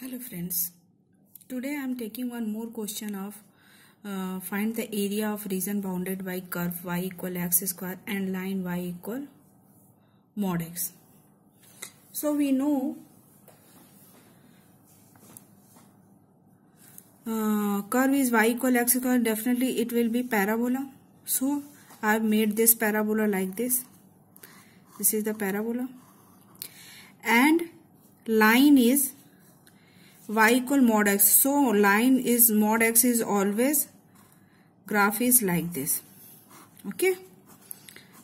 hello friends today i'm taking one more question of uh, find the area of region bounded by curve y equal x square and line y equal mod x so we know uh, curve is y equal x square definitely it will be parabola so i've made this parabola like this this is the parabola and line is y equal mod x. So line is mod x is always graph is like this. Okay.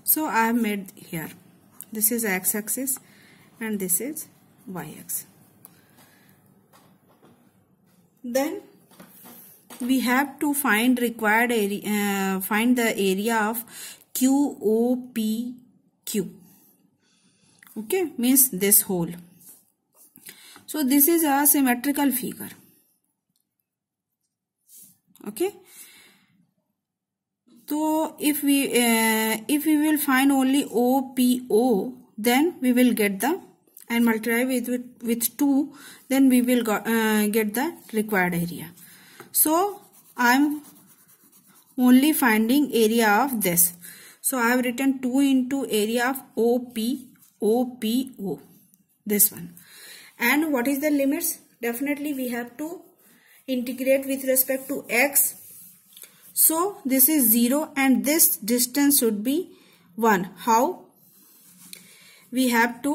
So I have made here. This is x axis and this is y axis. Then we have to find required area uh, find the area of QOPQ okay means this whole. So this is a symmetrical figure. Okay. So if we uh, if we will find only OPO, then we will get the and multiply with with, with two, then we will go, uh, get the required area. So I am only finding area of this. So I have written 2 into area of OP, OPO, this one and what is the limits definitely we have to integrate with respect to x so this is 0 and this distance should be 1 how we have to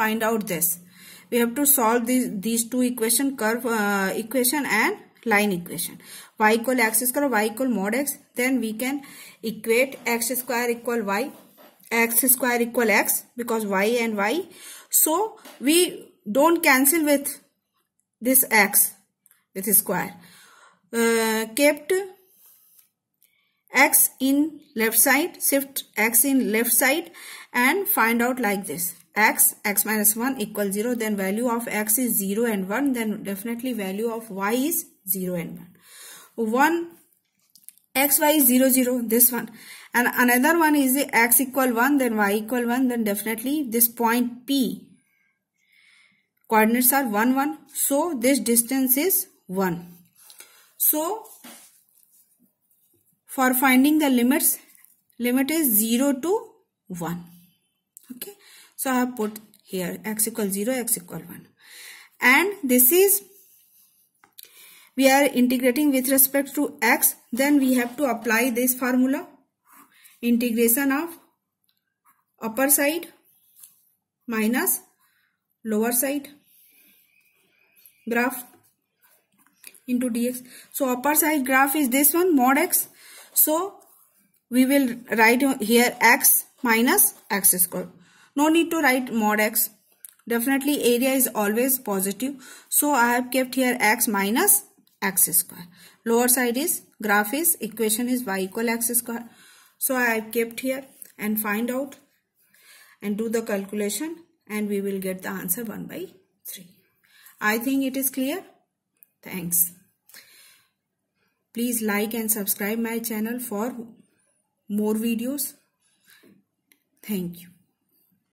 find out this we have to solve these these two equation curve uh, equation and line equation y equal x square y equal mod x then we can equate x square equal y x square equal x because y and y. So we don't cancel with this x with square. Uh, kept x in left side, shift x in left side and find out like this x x minus 1 equals 0 then value of x is 0 and 1 then definitely value of y is 0 and 1 1 xy 0 0 this one and another one is the x equal 1 then y equal 1 then definitely this point p coordinates are 1 1 so this distance is 1 so for finding the limits limit is 0 to 1 okay so i have put here x equal 0 x equal 1 and this is we are integrating with respect to x, then we have to apply this formula. Integration of upper side minus lower side graph into dx. So upper side graph is this one mod x. So we will write here x minus x square. No need to write mod x. Definitely area is always positive. So I have kept here x minus x square. Lower side is graph is equation is y equal x square. So I kept here and find out and do the calculation and we will get the answer 1 by 3. I think it is clear. Thanks. Please like and subscribe my channel for more videos. Thank you.